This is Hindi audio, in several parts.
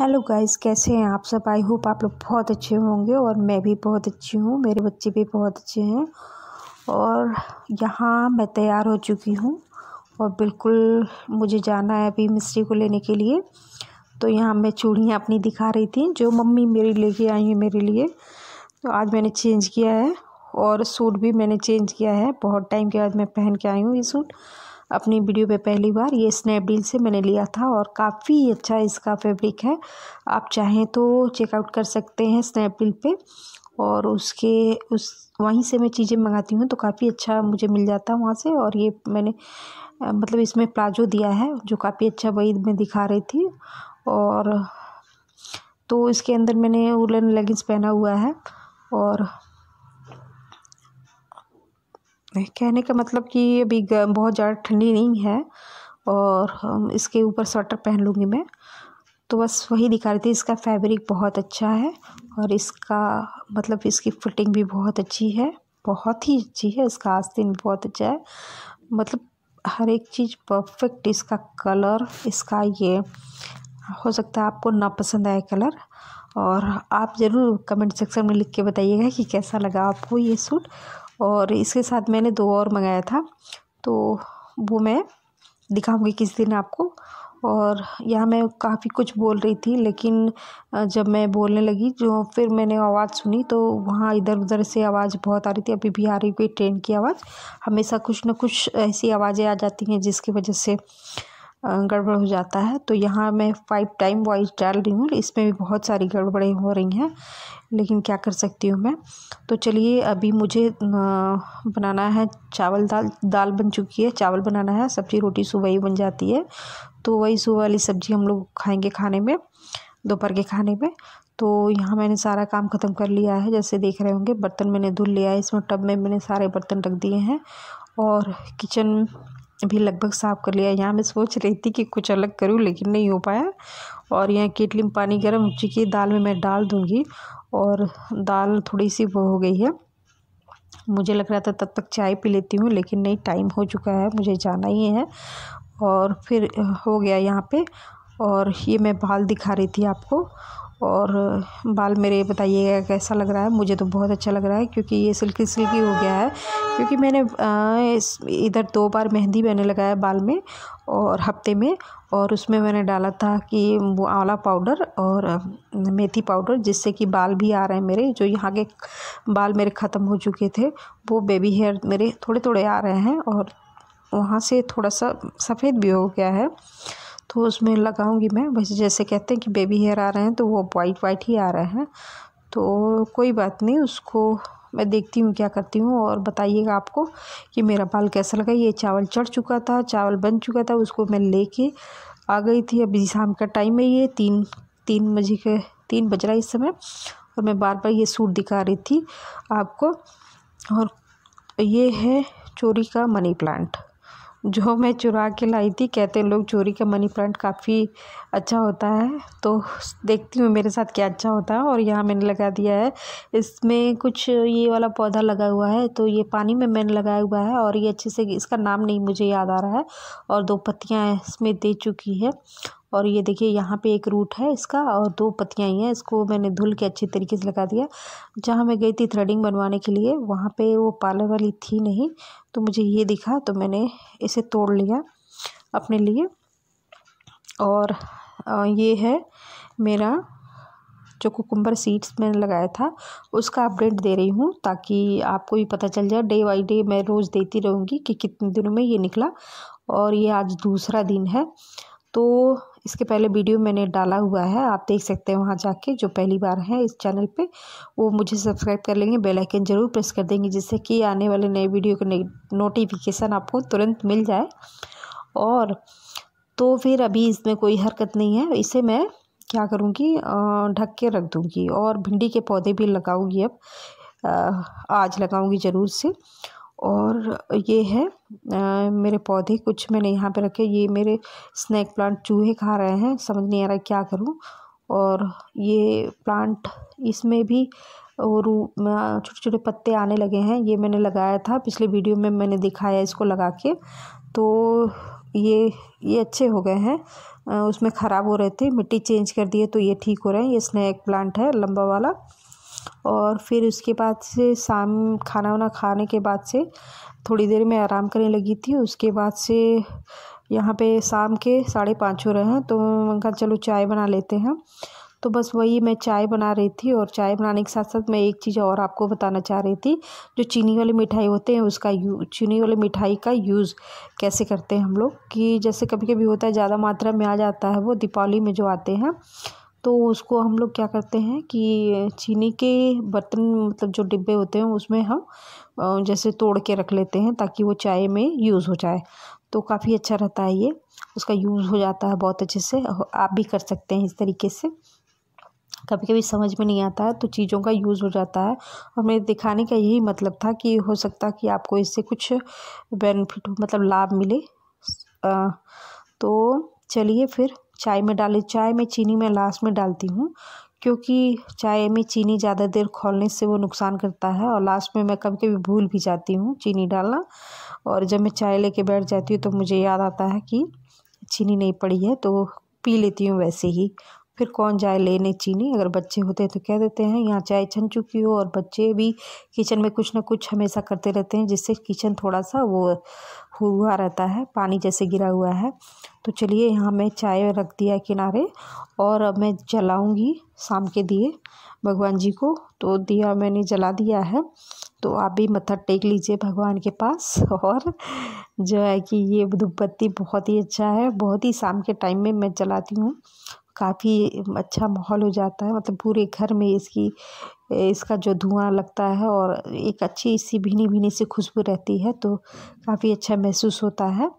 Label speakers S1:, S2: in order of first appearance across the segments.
S1: हेलो गाइस कैसे हैं आप सब आई होप आप लोग बहुत अच्छे होंगे और मैं भी बहुत अच्छी हूँ मेरे बच्चे भी बहुत अच्छे हैं और यहाँ मैं तैयार हो चुकी हूँ और बिल्कुल मुझे जाना है अभी मिस्त्री को लेने के लिए तो यहाँ मैं चूड़ियाँ अपनी दिखा रही थी जो मम्मी मेरी लेके आई है मेरे लिए तो आज मैंने चेंज किया है और सूट भी मैंने चेंज किया है बहुत टाइम के बाद मैं पहन के आई हूँ ये सूट अपनी वीडियो पे पहली बार ये स्नैपडील से मैंने लिया था और काफ़ी अच्छा इसका फैब्रिक है आप चाहें तो चेकआउट कर सकते हैं स्नैपडील पे और उसके उस वहीं से मैं चीज़ें मंगाती हूँ तो काफ़ी अच्छा मुझे मिल जाता है वहाँ से और ये मैंने मतलब इसमें प्लाजो दिया है जो काफ़ी अच्छा वही मैं दिखा रही थी और तो इसके अंदर मैंने उलन लेगिंग्स पहना हुआ है और कहने का मतलब कि अभी बहुत ज़्यादा ठंडी नहीं है और इसके ऊपर स्वेटर पहन लूँगी मैं तो बस वही दिखा रही थी इसका फैब्रिक बहुत अच्छा है और इसका मतलब इसकी फिटिंग भी बहुत अच्छी है बहुत ही अच्छी है इसका आस्तीन बहुत अच्छा है मतलब हर एक चीज़ परफेक्ट इसका कलर इसका ये हो सकता है आपको ना पसंद आए कलर और आप ज़रूर कमेंट सेक्शन में लिख के बताइएगा कि कैसा लगा आपको ये सूट और इसके साथ मैंने दो और मंगाया था तो वो मैं दिखाऊंगी किस दिन आपको और यहाँ मैं काफ़ी कुछ बोल रही थी लेकिन जब मैं बोलने लगी जो फिर मैंने आवाज़ सुनी तो वहाँ इधर उधर से आवाज़ बहुत आ रही थी अभी भी आ रही कोई ट्रेन की आवाज़ हमेशा कुछ ना कुछ ऐसी आवाज़ें आ जाती हैं जिसकी वजह से गड़बड़ हो जाता है तो यहाँ मैं फाइव टाइम वॉइस डाल रही हूँ इसमें भी बहुत सारी गड़बड़ें हो रही हैं लेकिन क्या कर सकती हूँ मैं तो चलिए अभी मुझे बनाना है चावल दाल दाल बन चुकी है चावल बनाना है सब्ज़ी रोटी सुबह ही बन जाती है तो वही सुबह वाली सब्ज़ी हम लोग खाएँगे खाने में दोपहर के खाने में तो यहाँ मैंने सारा काम ख़त्म कर लिया है जैसे देख रहे होंगे बर्तन मैंने धुल लिया है इसमें टब में मैंने सारे बर्तन रख दिए हैं और किचन अभी लगभग साफ़ कर लिया यहाँ मैं सोच रही थी कि कुछ अलग करूँ लेकिन नहीं हो पाया और यहाँ केटली में पानी गर्म हो चुकी है दाल में मैं डाल दूँगी और दाल थोड़ी सी वो हो गई है मुझे लग रहा था तब तक चाय पी लेती हूँ लेकिन नहीं टाइम हो चुका है मुझे जाना ही है और फिर हो गया यहाँ पे और ये मैं बाल दिखा रही थी आपको और बाल मेरे बताइएगा कैसा लग रहा है मुझे तो बहुत अच्छा लग रहा है क्योंकि ये सिल्की सिल्की हो गया है क्योंकि मैंने इधर दो बार मेहंदी मैंने लगाया बाल में और हफ्ते में और उसमें मैंने डाला था कि वो आंवला पाउडर और मेथी पाउडर जिससे कि बाल भी आ रहे हैं मेरे जो यहाँ के बाल मेरे ख़त्म हो चुके थे वो बेबी हेयर मेरे थोड़े थोड़े आ रहे हैं और वहाँ से थोड़ा सा सफ़ेद भी हो गया है तो उसमें लगाऊंगी मैं वैसे जैसे कहते हैं कि बेबी हेयर आ रहे हैं तो वो वाइट वाइट ही आ रहे हैं तो कोई बात नहीं उसको मैं देखती हूँ क्या करती हूँ और बताइएगा आपको कि मेरा बाल कैसा लगा ये चावल चढ़ चुका था चावल बन चुका था उसको मैं लेके आ गई थी अभी शाम का टाइम है ये तीन तीन बजे के तीन बज रहा है इस समय और मैं बार बार ये सूट दिखा रही थी आपको और ये है चोरी का मनी प्लांट जो मैं चुरा के लाई थी कहते लोग चोरी का मनी प्लांट काफ़ी अच्छा होता है तो देखती हूँ मेरे साथ क्या अच्छा होता है और यहाँ मैंने लगा दिया है इसमें कुछ ये वाला पौधा लगा हुआ है तो ये पानी में मैंने लगाया हुआ है और ये अच्छे से इसका नाम नहीं मुझे याद आ रहा है और दो पत्तियाँ इसमें दे चुकी है और ये देखिए यहाँ पे एक रूट है इसका और दो पत्तियाँ ही हैं इसको मैंने धुल के अच्छे तरीके से लगा दिया जहाँ मैं गई थी थ्रेडिंग बनवाने के लिए वहाँ पे वो पार्लर वाली थी नहीं तो मुझे ये दिखा तो मैंने इसे तोड़ लिया अपने लिए और ये है मेरा जो कुकुम्बर सीड्स मैंने लगाया था उसका अपडेट दे रही हूँ ताकि आपको भी पता चल जाए डे बाई डे मैं रोज़ देती रहूँगी कि कितने दिनों में ये निकला और ये आज दूसरा दिन है तो इसके पहले वीडियो मैंने डाला हुआ है आप देख सकते हैं वहाँ जाके जो पहली बार है इस चैनल पे वो मुझे सब्सक्राइब कर लेंगे बेल आइकन ज़रूर प्रेस कर देंगे जिससे कि आने वाले नए वीडियो के नोटिफिकेशन आपको तुरंत मिल जाए और तो फिर अभी इसमें कोई हरकत नहीं है इसे मैं क्या करूँगी ढक के रख दूँगी और भिंडी के पौधे भी लगाऊँगी अब आज लगाऊँगी ज़रूर से और ये है आ, मेरे पौधे कुछ मैंने यहाँ पे रखे ये मेरे स्नैक प्लांट चूहे खा रहे हैं समझ नहीं आ रहा क्या करूँ और ये प्लांट इसमें भी और छोटे छोटे पत्ते आने लगे हैं ये मैंने लगाया था पिछले वीडियो में मैंने दिखाया इसको लगा के तो ये ये अच्छे हो गए हैं उसमें ख़राब हो रहे थे मिट्टी चेंज कर दिए तो ये ठीक हो रहे हैं ये स्नैक प्लांट है लंबा वाला और फिर उसके बाद से शाम खाना वाना खाने के बाद से थोड़ी देर में आराम करने लगी थी उसके बाद से यहाँ पे शाम के साढ़े पाँच हो रहे हैं तो मैंने कहा चलो चाय बना लेते हैं तो बस वही मैं चाय बना रही थी और चाय बनाने के साथ साथ मैं एक चीज़ और आपको बताना चाह रही थी जो चीनी वाली मिठाई होते हैं उसका यू चीनी वाली मिठाई का यूज़ कैसे करते हैं हम लोग कि जैसे कभी कभी होता है ज़्यादा मात्रा में आ जाता है वो दीपावली में जो आते हैं तो उसको हम लोग क्या करते हैं कि चीनी के बर्तन मतलब जो डिब्बे होते हैं उसमें हम जैसे तोड़ के रख लेते हैं ताकि वो चाय में यूज़ हो जाए तो काफ़ी अच्छा रहता है ये उसका यूज़ हो जाता है बहुत अच्छे से आप भी कर सकते हैं इस तरीके से कभी कभी समझ में नहीं आता है तो चीज़ों का यूज़ हो जाता है और मेरे दिखाने का यही मतलब था कि हो सकता कि आपको इससे कुछ बेनिफिट मतलब लाभ मिले आ, तो चलिए फिर चाय में डाली चाय में चीनी मैं लास्ट में डालती हूँ क्योंकि चाय में चीनी ज़्यादा देर खोलने से वो नुकसान करता है और लास्ट में मैं कभी कभी भूल भी जाती हूँ चीनी डालना और जब मैं चाय लेके बैठ जाती हूँ तो मुझे याद आता है कि चीनी नहीं पड़ी है तो पी लेती हूँ वैसे ही फिर कौन जाए लेने चीनी अगर बच्चे होते तो कह देते हैं यहाँ चाय छन चुकी हो और बच्चे भी किचन में कुछ ना कुछ हमेशा करते रहते हैं जिससे किचन थोड़ा सा वो हुआ रहता है पानी जैसे गिरा हुआ है तो चलिए यहाँ मैं चाय रख दिया किनारे और अब मैं जलाऊँगी शाम के दिए भगवान जी को तो दिया मैंने जला दिया है तो आप भी मत्था टेक लीजिए भगवान के पास और जो है कि ये धूपबत्ती बहुत ही अच्छा है बहुत ही शाम के टाइम में मैं जलाती हूँ काफ़ी अच्छा माहौल हो जाता है मतलब पूरे घर में इसकी इसका जो धुआँ लगता है और एक अच्छी सी भीनी भीनी सी खुशबू रहती है तो काफ़ी अच्छा महसूस होता है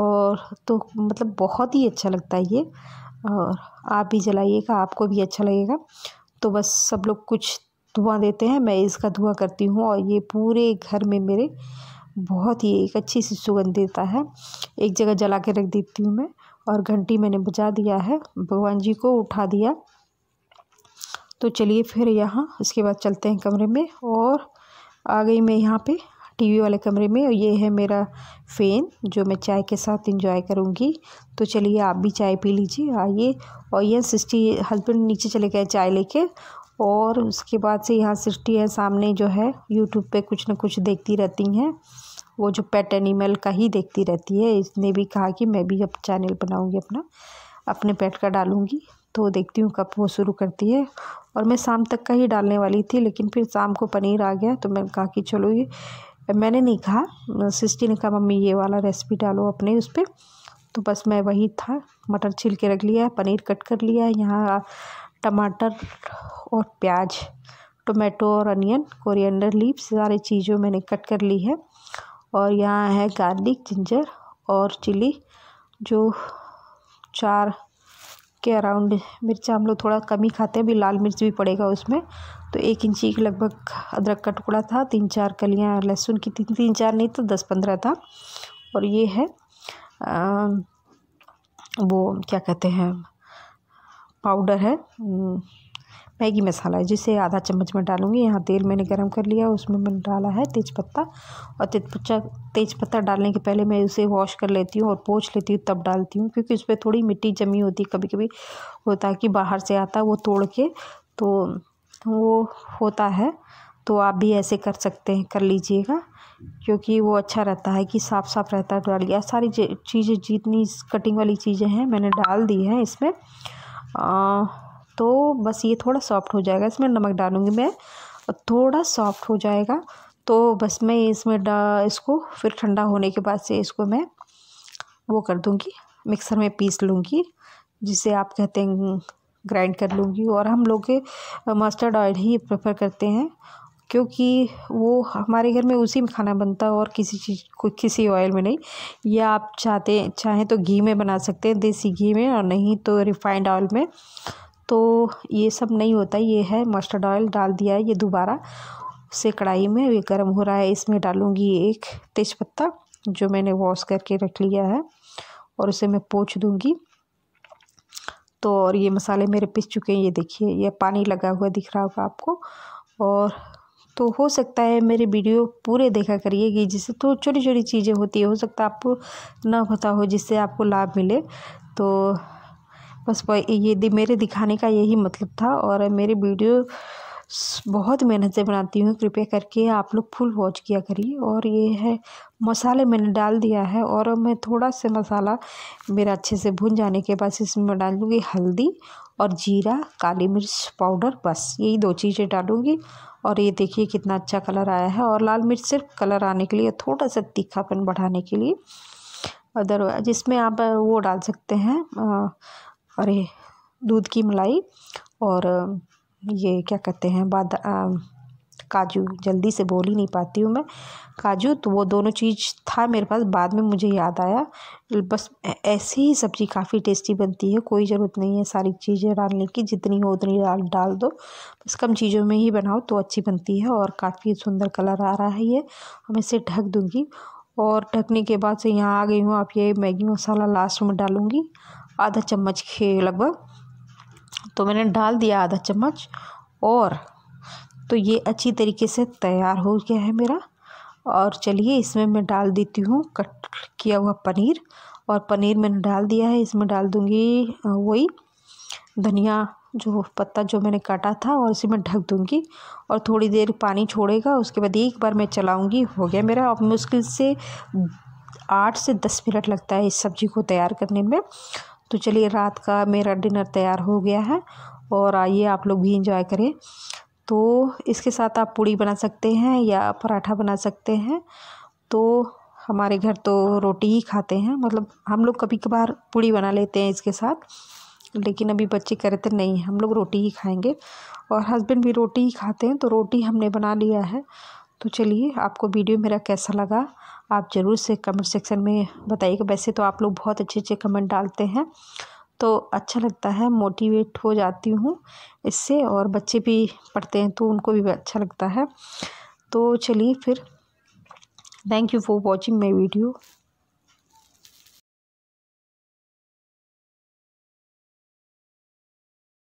S1: और तो मतलब बहुत ही अच्छा लगता है ये और आप भी जलाइएगा आपको भी अच्छा लगेगा तो बस सब लोग कुछ धुआं देते हैं मैं इसका धुआं करती हूँ और ये पूरे घर में मेरे बहुत ही एक अच्छी सी सुगंध देता है एक जगह जला के रख देती हूँ मैं और घंटी मैंने बजा दिया है भगवान जी को उठा दिया तो चलिए फिर यहाँ उसके बाद चलते हैं कमरे में और आ गई मैं यहाँ पे टीवी वाले कमरे में और ये है मेरा फ़ैन जो मैं चाय के साथ इंजॉय करूँगी तो चलिए आप भी चाय पी लीजिए आइए और यह सिस्टी हस्बैंड नीचे चले गए चाय लेके और उसके बाद से यहाँ सिस्टी है सामने जो है यूट्यूब पे कुछ ना कुछ देखती रहती हैं वो जो पेट एनिमल का ही देखती रहती है इसने भी कहा कि मैं भी अब चैनल बनाऊँगी अपना अपने पेट का डालूँगी तो देखती हूँ कब वो शुरू करती है और मैं शाम तक का ही डालने वाली थी लेकिन फिर शाम को पनीर आ गया तो मैंने कहा कि चलो ये मैंने नहीं कहा सिस्टी ने कहा मम्मी ये वाला रेसिपी डालो अपने उस पर तो बस मैं वही था मटर छिल के रख लिया पनीर कट कर लिया यहाँ टमाटर और प्याज टोमेटो और अनियन कोरिएंडर लीव्स सारी चीज़ों मैंने कट कर ली है और यहाँ है गार्लिक जिंजर और चिली जो चार के अराउंड मिर्च हम लोग थोड़ा कम ही खाते हैं भी लाल मिर्च भी पड़ेगा उसमें तो एक इंची के लगभग अदरक का टुकड़ा था तीन चार कलियाँ लहसुन की तीन तीन चार नहीं तो दस पंद्रह था और ये है आ, वो क्या कहते हैं पाउडर है मैगी मसाला है जिसे आधा चम्मच में डालूंगी यहाँ तेल मैंने गरम कर लिया उसमें मैंने डाला है तेज़पत्ता और तेजपत्ता तेज़पत्ता डालने के पहले मैं उसे वॉश कर लेती हूँ और पोछ लेती हूँ तब डालती हूँ क्योंकि उस पर थोड़ी मिट्टी जमी होती है कभी कभी होता है कि बाहर से आता है वो तोड़ के तो वो होता है तो आप भी ऐसे कर सकते हैं कर लीजिएगा क्योंकि वो अच्छा रहता है कि साफ साफ रहता है डाल लिया सारी चीज़ें जितनी कटिंग वाली चीज़ें हैं मैंने डाल दी है इसमें आ, तो बस ये थोड़ा सॉफ्ट हो जाएगा इसमें नमक डालूँगी मैं थोड़ा सॉफ्ट हो जाएगा तो बस मैं इसमें डा इसको फिर ठंडा होने के बाद से इसको मैं वो कर दूँगी मिक्सर में पीस लूँगी जिसे आप कहते हैं ग्राइंड कर लूँगी और हम लोग मस्टर्ड ऑयल ही प्रेफर करते हैं क्योंकि वो हमारे घर में उसी में खाना बनता है और किसी चीज़ को किसी ऑयल में नहीं या आप चाहते चाहें तो घी में बना सकते हैं देसी घी में और नहीं तो रिफाइंड ऑयल में तो ये सब नहीं होता ये है मस्टर्ड ऑयल डाल दिया है ये दोबारा से कढ़ाई में ये गर्म हो रहा है इसमें डालूँगी एक तेज़पत्ता जो मैंने वॉश करके रख लिया है और उसे मैं पोछ दूँगी तो और ये मसाले मेरे पिस चुके हैं ये देखिए ये पानी लगा हुआ दिख रहा होगा आपको और तो हो सकता है मेरे वीडियो पूरे देखा करिएगी जिससे तो छोटी छोटी चीज़ें होती है हो सकता है आपको ना पता हो जिससे आपको लाभ मिले तो बस ये मेरे दिखाने का यही मतलब था और मेरे वीडियो बहुत मेहनत से बनाती हूँ कृपया करके आप लोग फुल वॉच किया करिए और ये है मसाले मैंने डाल दिया है और मैं थोड़ा सा मसाला मेरा अच्छे से भुन जाने के बाद इसमें मैं डाल दूँगी हल्दी और जीरा काली मिर्च पाउडर बस यही दो चीज़ें डालूँगी और ये देखिए कितना अच्छा कलर आया है और लाल मिर्च सिर्फ कलर आने के लिए थोड़ा सा तीखापन बढ़ाने के लिए अदरवाइज इसमें आप वो डाल सकते हैं अरे दूध की मलाई और ये क्या कहते हैं बाद काजू जल्दी से बोल ही नहीं पाती हूँ मैं काजू तो वो दोनों चीज़ था मेरे पास बाद में मुझे याद आया बस ऐसी ही सब्ज़ी काफ़ी टेस्टी बनती है कोई ज़रूरत नहीं है सारी चीज़ें डालने की जितनी हो उतनी डाल डाल दो बस कम चीज़ों में ही बनाओ तो अच्छी बनती है और काफ़ी सुंदर कलर आ रहा है ये हम इसे ढक दूँगी और ढकने के बाद से यहाँ आ गई हूँ आप ये मैगी मसाला लास्ट में डालूँगी आधा चम्मच के लगभग तो मैंने डाल दिया आधा चम्मच और तो ये अच्छी तरीके से तैयार हो गया है मेरा और चलिए इसमें मैं डाल देती हूँ कट किया हुआ पनीर और पनीर मैंने डाल दिया है इसमें डाल दूँगी वही धनिया जो पत्ता जो मैंने काटा था और उसी में ढक दूँगी और थोड़ी देर पानी छोड़ेगा उसके बाद एक बार मैं चलाऊँगी हो गया मेरा अब मुश्किल से आठ से दस मिनट लगता है इस सब्ज़ी को तैयार करने में तो चलिए रात का मेरा डिनर तैयार हो गया है और आइए आप लोग भी इंजॉय करें तो इसके साथ आप पूड़ी बना सकते हैं या पराठा बना सकते हैं तो हमारे घर तो रोटी ही खाते हैं मतलब हम लोग कभी कभार पूड़ी बना लेते हैं इसके साथ लेकिन अभी बच्चे कह रहे थे नहीं हम लोग रोटी ही खाएंगे और हस्बैंड भी रोटी ही खाते हैं तो रोटी हमने बना लिया है तो चलिए आपको वीडियो मेरा कैसा लगा आप ज़रूर से कमेंट सेक्शन में बताइएगा वैसे तो आप लोग बहुत अच्छे अच्छे कमेंट डालते हैं तो अच्छा लगता है मोटिवेट हो जाती हूँ इससे और बच्चे भी पढ़ते हैं तो उनको भी अच्छा लगता है तो चलिए फिर thank you for watching my video